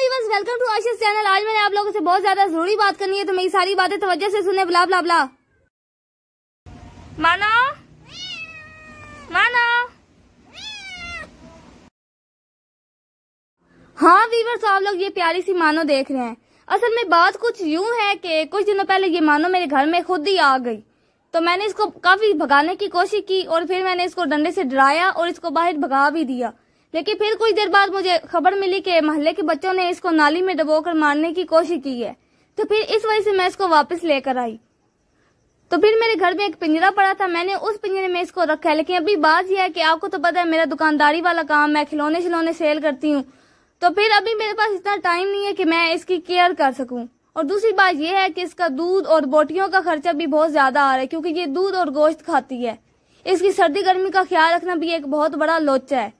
viewers welcome to Ashish channel आज मैंने आप लोगों से बहुत ज्यादा जरूरी बात करनी है तो मेरी सारी बातें तवज्जो से सुने बुला बुला बुला मानो मानो हाँ वीवर्स तो आप लोग ये प्यारी सी मानो देख रहे हैं असल में बात कुछ यूं है कि कुछ दिनों पहले ये मानो मेरे घर में खुद ही आ गई तो मैंने इसको काफी भगाने की कोशिश की और फिर मैंने इसको डंडे से डराया और इसको बाहर भगा भी दिया लेकिन फिर कुछ देर बाद मुझे खबर मिली कि मोहल्ले के बच्चों ने इसको नाली में डबोकर मारने की कोशिश की है तो फिर इस वजह से मैं इसको वापस लेकर आई तो फिर मेरे घर में एक पिंजरा पड़ा था मैंने उस पिंजरे में इसको रखा है लेकिन अभी बात यह है कि आपको तो पता है मेरा दुकानदारी वाला काम मैं खिलौने खिलौने सेल करती हूँ तो फिर अभी मेरे पास इतना टाइम नहीं है कि मैं इसकी केयर कर सकूं और दूसरी बात यह है कि इसका दूध और बोटियों का खर्चा भी बहुत ज्यादा आ रहा है क्योंकि ये दूध और गोश्त खाती है इसकी सर्दी गर्मी का ख्याल रखना भी एक बहुत बड़ा लोचा है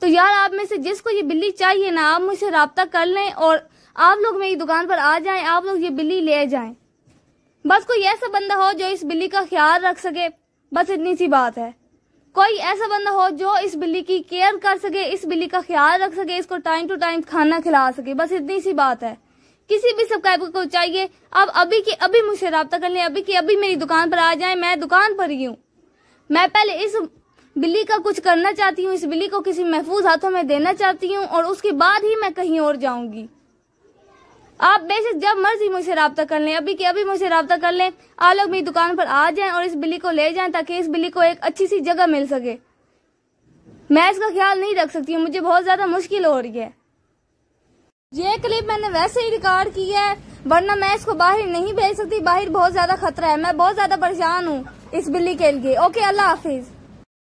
तो यार आप में से जिसको ये बिल्ली चाहिए ना आप मुझसे रबता कर लें और आप लोग मेरी दुकान पर आ जाएं आप लोग ये बिल्ली ले जाएं बस कोई ऐसा बंदा हो जो इस बिल्ली का ख्याल रख सके बस इतनी सी बात है कोई ऐसा बंदा हो जो इस बिल्ली की केयर कर सके इस बिल्ली का ख्याल रख सके इसको टाइम टू टाइम खाना खिला सके बस इतनी सी बात है किसी भी सब्सक्राइबर को चाहिए आप अभी की अभी मुझसे रबता कर लें अभी की अभी मेरी दुकान पर आ जाए मैं दुकान पर ही हूँ मैं पहले इस बिल्ली का कुछ करना चाहती हूँ इस बिल्ली को किसी महफूज हाथों में देना चाहती हूँ और उसके बाद ही मैं कहीं और जाऊंगी आप बेशक जब मर्जी मुझसे रबता कर लें अभी के अभी मुझसे रबता कर लें आप लोग मेरी दुकान पर आ जाएं और इस बिल्ली को ले जाएं ताकि इस बिल्ली को एक अच्छी सी जगह मिल सके मैं इसका ख्याल नहीं रख सकती हूँ मुझे बहुत ज़्यादा मुश्किल हो रही है ये क्लिप मैंने वैसे ही रिकॉर्ड की है वरना मैं इसको बाहर नहीं भेज सकती बाहर बहुत ज़्यादा खतरा है मैं बहुत ज़्यादा परेशान हूँ इस बिल्ली के लिए ओके अल्लाह हाफिज़